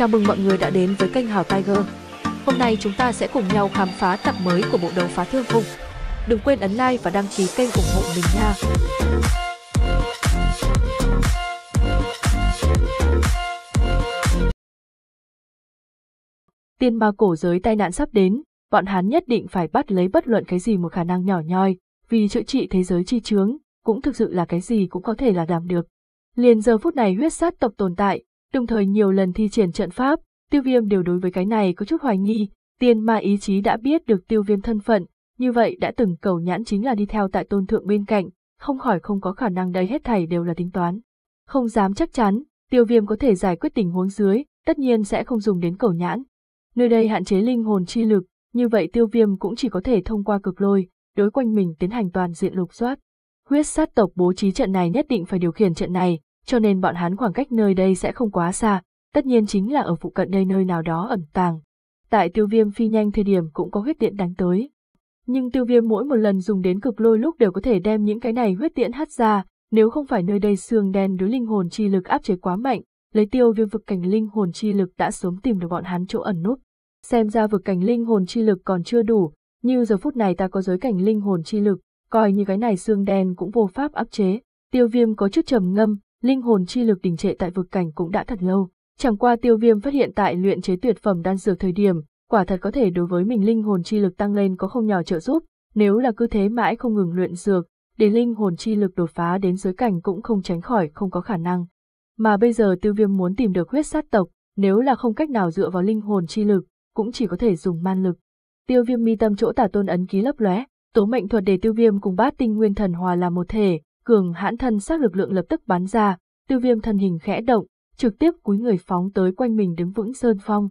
Chào mừng mọi người đã đến với kênh Hào Tiger. Hôm nay chúng ta sẽ cùng nhau khám phá tập mới của bộ đấu phá thương khung. Đừng quên ấn like và đăng ký kênh ủng hộ mình nha. Tiên ma cổ giới tai nạn sắp đến, bọn hắn nhất định phải bắt lấy bất luận cái gì một khả năng nhỏ nhoi, vì chữa trị thế giới chi chướng, cũng thực sự là cái gì cũng có thể là làm được. Liền giờ phút này huyết sát tộc tồn tại, đồng thời nhiều lần thi triển trận pháp, tiêu viêm đều đối với cái này có chút hoài nghi, tiên ma ý chí đã biết được tiêu viêm thân phận, như vậy đã từng cầu nhãn chính là đi theo tại tôn thượng bên cạnh, không khỏi không có khả năng đấy hết thảy đều là tính toán. Không dám chắc chắn, tiêu viêm có thể giải quyết tình huống dưới, tất nhiên sẽ không dùng đến cầu nhãn. Nơi đây hạn chế linh hồn chi lực, như vậy tiêu viêm cũng chỉ có thể thông qua cực lôi, đối quanh mình tiến hành toàn diện lục soát. Huyết sát tộc bố trí trận này nhất định phải điều khiển trận này, cho nên bọn hắn khoảng cách nơi đây sẽ không quá xa, tất nhiên chính là ở phụ cận đây nơi nào đó ẩn tàng. Tại tiêu viêm phi nhanh thời điểm cũng có huyết điện đánh tới. Nhưng tiêu viêm mỗi một lần dùng đến cực lôi lúc đều có thể đem những cái này huyết tiễn hắt ra, nếu không phải nơi đây xương đen đối linh hồn chi lực áp chế quá mạnh, lấy tiêu viêm vực cảnh linh hồn chi lực đã sớm tìm được bọn hắn chỗ ẩn núp. Xem ra vực cảnh linh hồn chi lực còn chưa đủ, như giờ phút này ta có giới cảnh linh hồn chi lực, coi như cái này xương đen cũng vô pháp áp chế. Tiêu viêm có chút trầm ngâm, linh hồn chi lực đình trệ tại vực cảnh cũng đã thật lâu. Chẳng qua tiêu viêm phát hiện tại luyện chế tuyệt phẩm đan dược thời điểm, quả thật có thể đối với mình linh hồn chi lực tăng lên có không nhỏ trợ giúp, nếu là cứ thế mãi không ngừng luyện dược, để linh hồn chi lực đột phá đến giới cảnh cũng không tránh khỏi không có khả năng. Mà bây giờ tiêu viêm muốn tìm được huyết sát tộc, nếu là không cách nào dựa vào linh hồn chi lực, cũng chỉ có thể dùng man lực. Tiêu viêm mi tâm chỗ tả tôn ấn ký lấp lóe, tố mệnh thuật để tiêu viêm cùng bát tinh nguyên thần hòa làm một thể, cường hãn thân sát lực lượng lập tức bắn ra, tiêu viêm thân hình khẽ động, trực tiếp cúi người phóng tới quanh mình đứng vững sơn phong.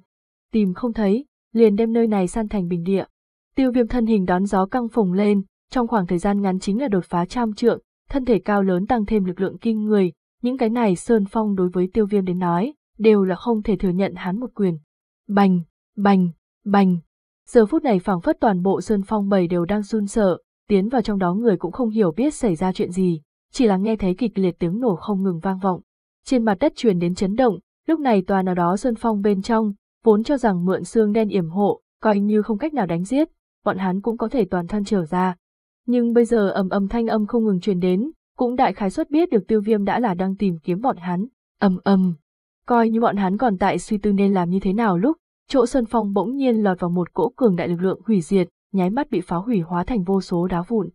Tìm không thấy, liền đem nơi này san thành bình địa. Tiêu viêm thân hình đón gió căng phồng lên, trong khoảng thời gian ngắn chính là đột phá trăm trượng, thân thể cao lớn tăng thêm lực lượng kinh người, những cái này sơn phong đối với tiêu viêm đến nói, đều là không thể thừa nhận hắn một quyền. Bành, bành, bành. Giờ phút này phảng phất toàn bộ sơn phong bầy đều đang run sợ, tiến vào trong đó người cũng không hiểu biết xảy ra chuyện gì chỉ là nghe thấy kịch liệt tiếng nổ không ngừng vang vọng. Trên mặt đất truyền đến chấn động, lúc này tòa nào đó sơn phong bên trong, vốn cho rằng mượn xương đen yểm hộ, coi như không cách nào đánh giết, bọn hắn cũng có thể toàn thân trở ra. Nhưng bây giờ ầm ầm thanh âm không ngừng truyền đến, cũng đại khái suất biết được tiêu viêm đã là đang tìm kiếm bọn hắn, ầm ầm. Coi như bọn hắn còn tại suy tư nên làm như thế nào lúc, chỗ sơn phong bỗng nhiên lọt vào một cỗ cường đại lực lượng hủy diệt, nháy mắt bị phá hủy hóa thành vô số đá vụn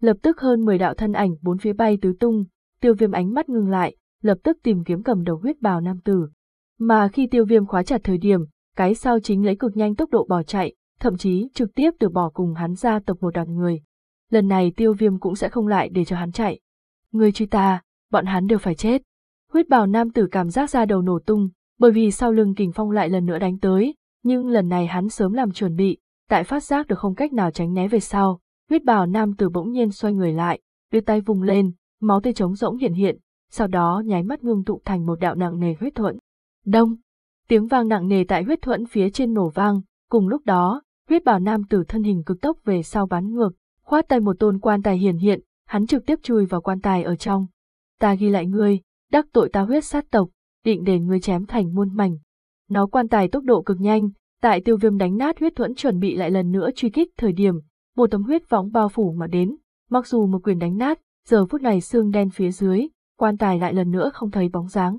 lập tức hơn 10 đạo thân ảnh bốn phía bay tứ tung, tiêu viêm ánh mắt ngưng lại, lập tức tìm kiếm cầm đầu huyết bào nam tử. Mà khi tiêu viêm khóa chặt thời điểm, cái sau chính lấy cực nhanh tốc độ bỏ chạy, thậm chí trực tiếp từ bỏ cùng hắn ra tộc một đoàn người. Lần này tiêu viêm cũng sẽ không lại để cho hắn chạy. Người truy ta, bọn hắn đều phải chết. Huyết bào nam tử cảm giác ra đầu nổ tung, bởi vì sau lưng kình phong lại lần nữa đánh tới, nhưng lần này hắn sớm làm chuẩn bị, tại phát giác được không cách nào tránh né về sau, Huyết bào nam tử bỗng nhiên xoay người lại, đưa tay vùng lên, máu tươi trống rỗng hiện hiện, sau đó nháy mắt ngưng tụ thành một đạo nặng nề huyết thuẫn. Đông! Tiếng vang nặng nề tại huyết thuẫn phía trên nổ vang, cùng lúc đó, huyết bào nam tử thân hình cực tốc về sau bắn ngược, khoát tay một tôn quan tài hiện hiện, hắn trực tiếp chui vào quan tài ở trong. Ta ghi lại ngươi, đắc tội ta huyết sát tộc, định để ngươi chém thành muôn mảnh. Nó quan tài tốc độ cực nhanh, tại tiêu viêm đánh nát huyết thuẫn chuẩn bị lại lần nữa truy kích thời điểm, một tấm huyết võng bao phủ mà đến, mặc dù một quyền đánh nát, giờ phút này xương đen phía dưới, quan tài lại lần nữa không thấy bóng dáng.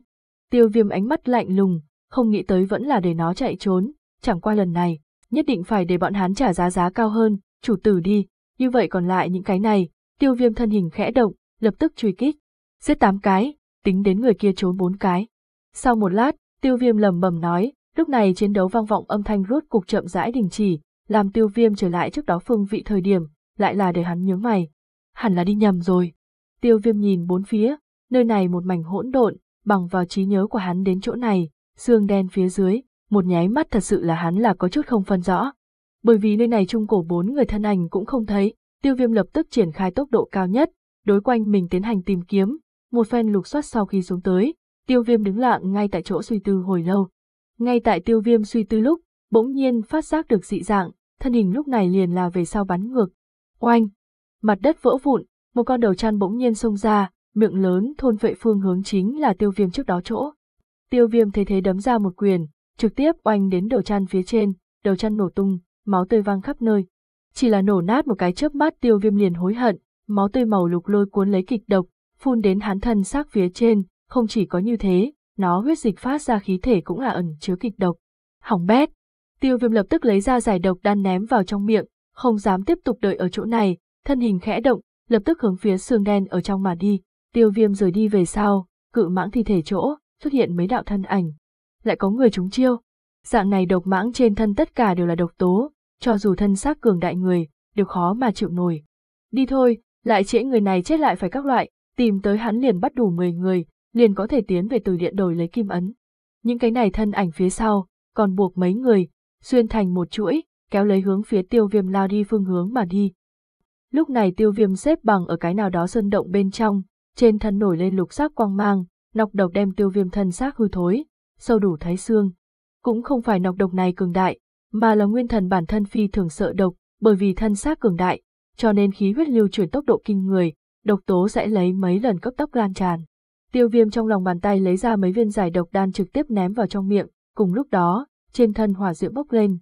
Tiêu viêm ánh mắt lạnh lùng, không nghĩ tới vẫn là để nó chạy trốn, chẳng qua lần này, nhất định phải để bọn hắn trả giá giá cao hơn, chủ tử đi, như vậy còn lại những cái này, tiêu viêm thân hình khẽ động, lập tức truy kích, giết tám cái, tính đến người kia trốn bốn cái. Sau một lát, tiêu viêm lầm bầm nói, lúc này chiến đấu vang vọng âm thanh rốt cục chậm rãi đình chỉ, làm tiêu viêm trở lại trước đó phương vị thời điểm, lại là để hắn nhớ mày. Hẳn là đi nhầm rồi. Tiêu viêm nhìn bốn phía, nơi này một mảnh hỗn độn, bằng vào trí nhớ của hắn đến chỗ này, xương đen phía dưới, một nháy mắt thật sự là hắn là có chút không phân rõ. Bởi vì nơi này trung cổ bốn người thân ảnh cũng không thấy, tiêu viêm lập tức triển khai tốc độ cao nhất, đối quanh mình tiến hành tìm kiếm, một phen lục soát sau khi xuống tới, tiêu viêm đứng lặng ngay tại chỗ suy tư hồi lâu. Ngay tại tiêu viêm suy tư lúc, bỗng nhiên phát giác được dị dạng, thân hình lúc này liền là về sau bắn ngược. Oanh! Mặt đất vỡ vụn, một con đầu chăn bỗng nhiên xông ra, miệng lớn thôn vệ phương hướng chính là tiêu viêm trước đó chỗ. Tiêu viêm thế thế đấm ra một quyền, trực tiếp oanh đến đầu chăn phía trên, đầu chăn nổ tung, máu tươi vang khắp nơi. Chỉ là nổ nát một cái chớp mắt tiêu viêm liền hối hận, máu tươi màu lục lôi cuốn lấy kịch độc, phun đến hắn thân xác phía trên, không chỉ có như thế, nó huyết dịch phát ra khí thể cũng là ẩn chứa kịch độc. Hỏng bét, Tiêu viêm lập tức lấy ra giải độc đan ném vào trong miệng, không dám tiếp tục đợi ở chỗ này, thân hình khẽ động, lập tức hướng phía xương đen ở trong mà đi. Tiêu viêm rời đi về sau, cự mãng thi thể chỗ, xuất hiện mấy đạo thân ảnh. Lại có người trúng chiêu. Dạng này độc mãng trên thân tất cả đều là độc tố, cho dù thân xác cường đại người, đều khó mà chịu nổi. Đi thôi, lại trễ người này chết lại phải các loại, tìm tới hắn liền bắt đủ 10 người, liền có thể tiến về từ điện đổi lấy kim ấn. Những cái này thân ảnh phía sau, còn buộc mấy người, xuyên thành một chuỗi, kéo lấy hướng phía tiêu viêm lao đi phương hướng mà đi. Lúc này tiêu viêm xếp bằng ở cái nào đó sơn động bên trong, trên thân nổi lên lục sắc quang mang, nọc độc đem tiêu viêm thân xác hư thối, sâu đủ thái xương. Cũng không phải nọc độc này cường đại, mà là nguyên thần bản thân phi thường sợ độc, bởi vì thân xác cường đại, cho nên khí huyết lưu chuyển tốc độ kinh người, độc tố sẽ lấy mấy lần cấp tốc lan tràn. Tiêu viêm trong lòng bàn tay lấy ra mấy viên giải độc đan trực tiếp ném vào trong miệng, cùng lúc đó, trên thân hỏa diễm bốc lên,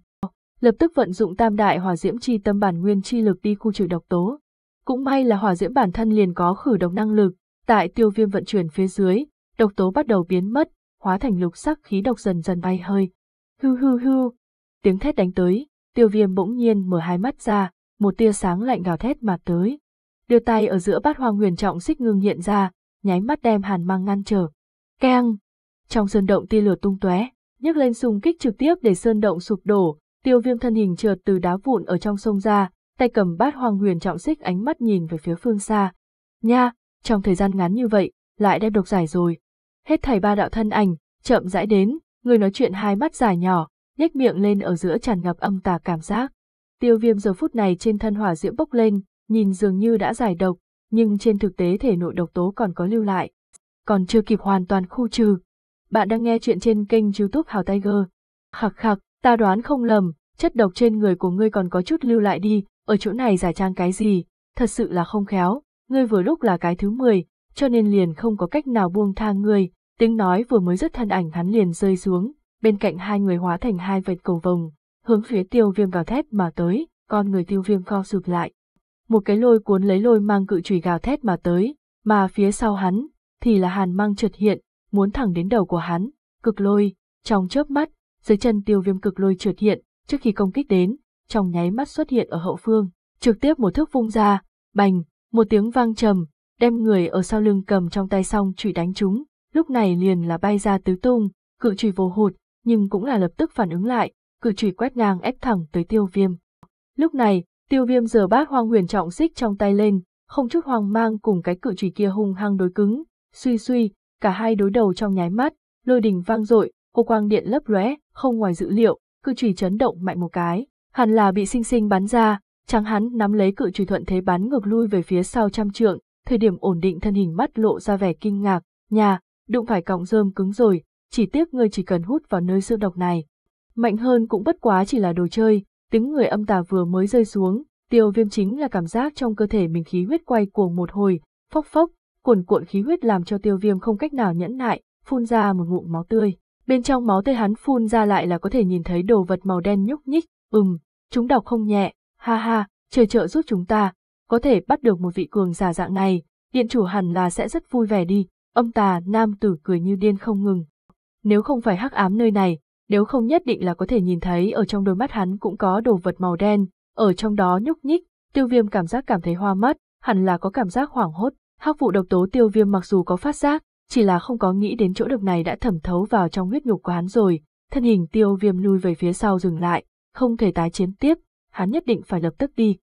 lập tức vận dụng tam đại hỏa diễm chi tâm bản nguyên chi lực đi khu trừ độc tố. Cũng may là hỏa diễm bản thân liền có khử độc năng lực, tại tiêu viêm vận chuyển phía dưới, độc tố bắt đầu biến mất, hóa thành lục sắc khí độc dần dần bay hơi. Hư hư hư, tiếng thét đánh tới, tiêu viêm bỗng nhiên mở hai mắt ra, một tia sáng lạnh gào thét mà tới. Đưa tay ở giữa bát hoang huyền trọng xích ngưng hiện ra, nháy mắt đem hàn mang ngăn trở. Keng! Trong sơn động tia lửa tung tóe, nhấc lên xung kích trực tiếp để sơn động sụp đổ, tiêu viêm thân hình trượt từ đá vụn ở trong sông ra, tay cầm bát hoàng huyền trọng xích ánh mắt nhìn về phía phương xa. Nha, trong thời gian ngắn như vậy, lại đem độc giải rồi. Hết thảy ba đạo thân ảnh, chậm rãi đến, người nói chuyện hai mắt dài nhỏ, nhếch miệng lên ở giữa tràn ngập âm tà cảm giác. Tiêu viêm giờ phút này trên thân hỏa diễm bốc lên, nhìn dường như đã giải độc, nhưng trên thực tế thể nội độc tố còn có lưu lại. Còn chưa kịp hoàn toàn khu trừ, bạn đang nghe chuyện trên kênh youtube Hào Tiger. Khạc khạc, ta đoán không lầm, chất độc trên người của ngươi còn có chút lưu lại đi, ở chỗ này giả trang cái gì, thật sự là không khéo, ngươi vừa lúc là cái thứ 10, cho nên liền không có cách nào buông tha ngươi, tiếng nói vừa mới dứt thân ảnh hắn liền rơi xuống, bên cạnh hai người hóa thành hai vệt cầu vồng, hướng phía tiêu viêm vào thép mà tới, con người tiêu viêm co sụp lại. Một cái lôi cuốn lấy lôi mang cự chùy gào thét mà tới, mà phía sau hắn, thì là hàn mang trượt hiện, muốn thẳng đến đầu của hắn, cực lôi, trong chớp mắt, dưới chân tiêu viêm cực lôi trượt hiện, trước khi công kích đến, trong nháy mắt xuất hiện ở hậu phương, trực tiếp một thước vung ra, bành, một tiếng vang trầm, đem người ở sau lưng cầm trong tay song chủy đánh chúng, lúc này liền là bay ra tứ tung, cự chủy vô hụt, nhưng cũng là lập tức phản ứng lại, cự chủy quét ngang ép thẳng tới tiêu viêm. Lúc này, tiêu viêm giờ bát hoang huyền trọng xích trong tay lên, không chút hoang mang cùng cái cự chủy kia hung hăng đối cứng, suy suy, cả hai đối đầu trong nháy mắt, lôi đình vang dội, ô quang điện lấp lóe, không ngoài dự liệu, cự chùy chấn động mạnh một cái, hẳn là bị sinh sinh bắn ra, Tráng hắn nắm lấy cự chùy thuận thế bắn ngược lui về phía sau trăm trượng, thời điểm ổn định thân hình mắt lộ ra vẻ kinh ngạc, nhà, đụng phải cọng rơm cứng rồi, chỉ tiếc ngươi chỉ cần hút vào nơi xương độc này. Mạnh hơn cũng bất quá chỉ là đồ chơi, tiếng người âm tà vừa mới rơi xuống, tiêu viêm chính là cảm giác trong cơ thể mình khí huyết quay cuồng một hồi, phốc phốc cuồn cuộn khí huyết làm cho tiêu viêm không cách nào nhẫn nại, phun ra một ngụm máu tươi. Bên trong máu tươi hắn phun ra lại là có thể nhìn thấy đồ vật màu đen nhúc nhích, ừm, chúng đọc không nhẹ, ha ha, trời trợ giúp chúng ta, có thể bắt được một vị cường giả dạng này, điện chủ hẳn là sẽ rất vui vẻ đi, âm tà nam tử cười như điên không ngừng. Nếu không phải hắc ám nơi này, nếu không nhất định là có thể nhìn thấy ở trong đôi mắt hắn cũng có đồ vật màu đen, ở trong đó nhúc nhích, tiêu viêm cảm giác cảm thấy hoa mắt, hẳn là có cảm giác hoảng hốt, Hắc vụ độc tố tiêu viêm mặc dù có phát giác, chỉ là không có nghĩ đến chỗ độc này đã thẩm thấu vào trong huyết nhục của hắn rồi, thân hình tiêu viêm lui về phía sau dừng lại, không thể tái chiến tiếp, hắn nhất định phải lập tức đi.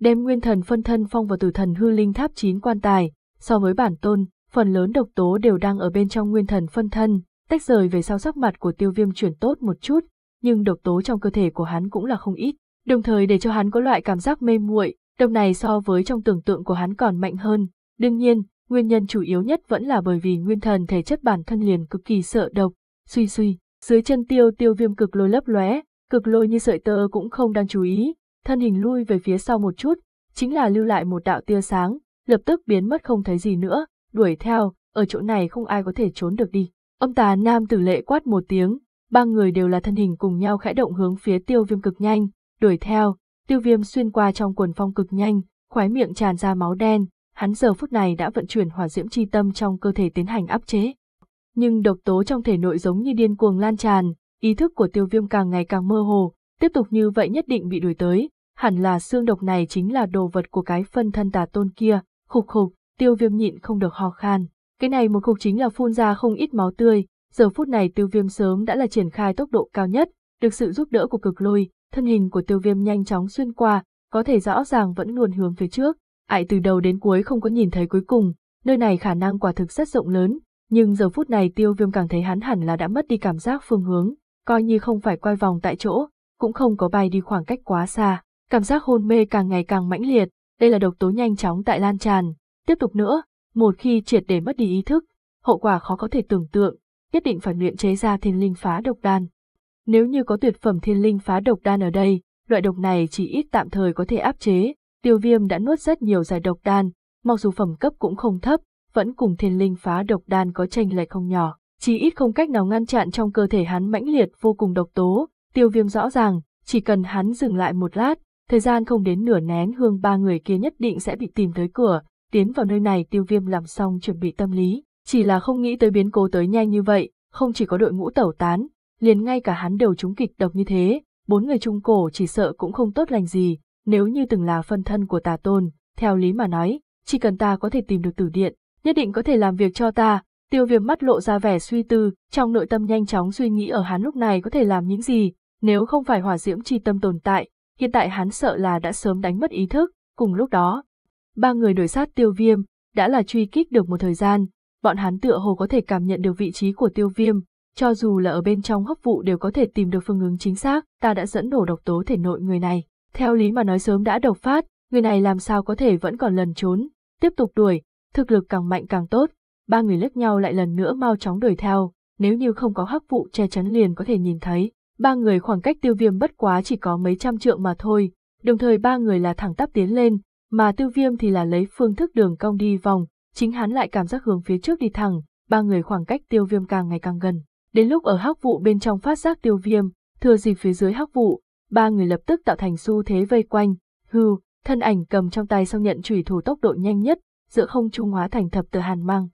Đem nguyên thần phân thân phong vào từ thần hư linh tháp chín quan tài, so với bản tôn, phần lớn độc tố đều đang ở bên trong nguyên thần phân thân, tách rời về sau sắc mặt của tiêu viêm chuyển tốt một chút, nhưng độc tố trong cơ thể của hắn cũng là không ít, đồng thời để cho hắn có loại cảm giác mê muội, độc này so với trong tưởng tượng của hắn còn mạnh hơn, Đương nhiên, nguyên nhân chủ yếu nhất vẫn là bởi vì nguyên thần thể chất bản thân liền cực kỳ sợ độc, suy suy, dưới chân tiêu tiêu viêm cực lôi lấp lóe, cực lôi như sợi tơ cũng không đang chú ý, thân hình lui về phía sau một chút, chính là lưu lại một đạo tia sáng, lập tức biến mất không thấy gì nữa, đuổi theo, ở chỗ này không ai có thể trốn được đi. Ông tà nam tử lệ quát một tiếng, ba người đều là thân hình cùng nhau khẽ động hướng phía tiêu viêm cực nhanh, đuổi theo, tiêu viêm xuyên qua trong quần phong cực nhanh, khoái miệng tràn ra máu đen, Hắn giờ phút này đã vận chuyển hỏa diễm chi tâm trong cơ thể tiến hành áp chế. Nhưng độc tố trong thể nội giống như điên cuồng lan tràn, ý thức của tiêu viêm càng ngày càng mơ hồ, tiếp tục như vậy nhất định bị đuổi tới, hẳn là xương độc này chính là đồ vật của cái phân thân tà tôn kia, khục khục, tiêu viêm nhịn không được ho khan. Cái này một cục chính là phun ra không ít máu tươi, giờ phút này tiêu viêm sớm đã là triển khai tốc độ cao nhất, được sự giúp đỡ của cực lôi, thân hình của tiêu viêm nhanh chóng xuyên qua, có thể rõ ràng vẫn luôn hướng phía trước, ại từ đầu đến cuối không có nhìn thấy cuối cùng, nơi này khả năng quả thực rất rộng lớn, nhưng giờ phút này tiêu viêm càng thấy hắn hẳn là đã mất đi cảm giác phương hướng, coi như không phải quay vòng tại chỗ, cũng không có bay đi khoảng cách quá xa, cảm giác hôn mê càng ngày càng mãnh liệt, đây là độc tố nhanh chóng tại lan tràn, tiếp tục nữa, một khi triệt để mất đi ý thức, hậu quả khó có thể tưởng tượng, nhất định phải luyện chế ra thiên linh phá độc đan. Nếu như có tuyệt phẩm thiên linh phá độc đan ở đây, loại độc này chỉ ít tạm thời có thể áp chế, tiêu viêm đã nuốt rất nhiều giải độc đan, mặc dù phẩm cấp cũng không thấp, vẫn cùng thiên linh phá độc đan có tranh lệch không nhỏ, chỉ ít không cách nào ngăn chặn trong cơ thể hắn mãnh liệt vô cùng độc tố, tiêu viêm rõ ràng, chỉ cần hắn dừng lại một lát, thời gian không đến nửa nén hương ba người kia nhất định sẽ bị tìm tới cửa, tiến vào nơi này tiêu viêm làm xong chuẩn bị tâm lý, chỉ là không nghĩ tới biến cố tới nhanh như vậy, không chỉ có đội ngũ tẩu tán, liền ngay cả hắn đều trúng kịch độc như thế, bốn người trung cổ chỉ sợ cũng không tốt lành gì, nếu như từng là phân thân của tà tôn, theo lý mà nói, chỉ cần ta có thể tìm được tử điện, nhất định có thể làm việc cho ta, tiêu viêm mắt lộ ra vẻ suy tư, trong nội tâm nhanh chóng suy nghĩ ở hắn lúc này có thể làm những gì, nếu không phải hỏa diễm chi tâm tồn tại, hiện tại hắn sợ là đã sớm đánh mất ý thức, cùng lúc đó. Ba người đuổi sát tiêu viêm, đã là truy kích được một thời gian, bọn hắn tựa hồ có thể cảm nhận được vị trí của tiêu viêm, cho dù là ở bên trong hấp vụ đều có thể tìm được phương hướng chính xác, ta đã dẫn nổ độc tố thể nội người này. Theo lý mà nói sớm đã độc phát, người này làm sao có thể vẫn còn lần trốn, tiếp tục đuổi, thực lực càng mạnh càng tốt, ba người lướt nhau lại lần nữa mau chóng đuổi theo, nếu như không có hắc vụ che chắn liền có thể nhìn thấy, ba người khoảng cách tiêu viêm bất quá chỉ có mấy trăm trượng mà thôi, đồng thời ba người là thẳng tắp tiến lên, mà tiêu viêm thì là lấy phương thức đường cong đi vòng, chính hắn lại cảm giác hướng phía trước đi thẳng, ba người khoảng cách tiêu viêm càng ngày càng gần. Đến lúc ở hắc vụ bên trong phát giác tiêu viêm, thừa dịp phía dưới hắc vụ, ba người lập tức tạo thành xu thế vây quanh, hư thân ảnh cầm trong tay sau nhận chủy thủ tốc độ nhanh nhất, giữa không trung hóa thành thập tự hàn mang.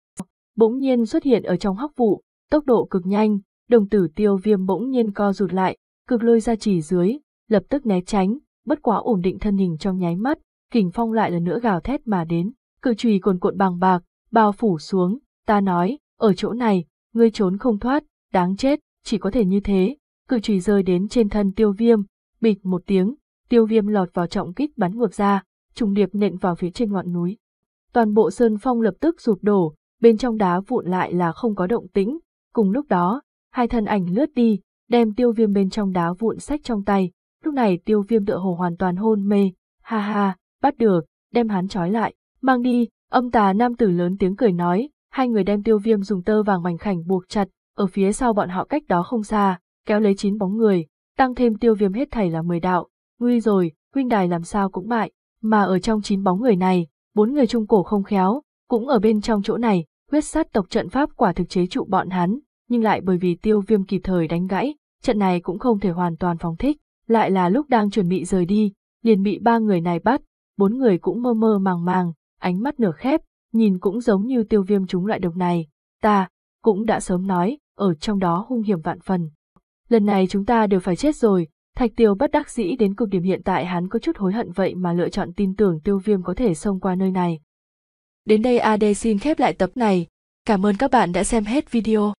Bỗng nhiên xuất hiện ở trong hắc vụ, tốc độ cực nhanh, đồng tử tiêu viêm bỗng nhiên co rụt lại, cực lôi ra chỉ dưới, lập tức né tránh, bất quá ổn định thân hình trong nháy mắt, kình phong lại lần nữa gào thét mà đến, cự trùy cuồn cuộn bằng bạc, bao phủ xuống, ta nói, ở chỗ này, ngươi trốn không thoát, đáng chết, chỉ có thể như thế, cự trùy rơi đến trên thân tiêu viêm, bịch một tiếng, tiêu viêm lọt vào trọng kích bắn ngược ra, trùng điệp nện vào phía trên ngọn núi. Toàn bộ sơn phong lập tức sụp đổ, bên trong đá vụn lại là không có động tĩnh, cùng lúc đó, hai thân ảnh lướt đi, đem tiêu viêm bên trong đá vụn sách trong tay, lúc này tiêu viêm tựa hồ hoàn toàn hôn mê, ha ha, bắt được, đem hắn trói lại, mang đi, âm tà nam tử lớn tiếng cười nói, hai người đem tiêu viêm dùng tơ vàng mảnh khảnh buộc chặt, ở phía sau bọn họ cách đó không xa, kéo lấy chín bóng người, tăng thêm tiêu viêm hết thảy là 10 đạo, nguy rồi, huynh đài làm sao cũng bại, mà ở trong chín bóng người này, bốn người trung cổ không khéo, cũng ở bên trong chỗ này, huyết sát tộc trận pháp quả thực chế trụ bọn hắn, nhưng lại bởi vì tiêu viêm kịp thời đánh gãy, trận này cũng không thể hoàn toàn phóng thích, lại là lúc đang chuẩn bị rời đi, liền bị ba người này bắt, bốn người cũng mơ mơ màng màng, ánh mắt nửa khép, nhìn cũng giống như tiêu viêm chúng loại độc này, ta, cũng đã sớm nói, ở trong đó hung hiểm vạn phần lần này chúng ta đều phải chết rồi, Thạch Tiêu bất đắc dĩ đến cực điểm hiện tại hắn có chút hối hận vậy mà lựa chọn tin tưởng Tiêu Viêm có thể xông qua nơi này. Đến đây AD xin khép lại tập này, cảm ơn các bạn đã xem hết video.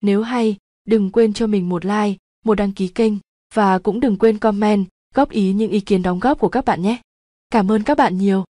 Nếu hay, đừng quên cho mình một like, một đăng ký kênh và cũng đừng quên comment, góp ý những ý kiến đóng góp của các bạn nhé. Cảm ơn các bạn nhiều.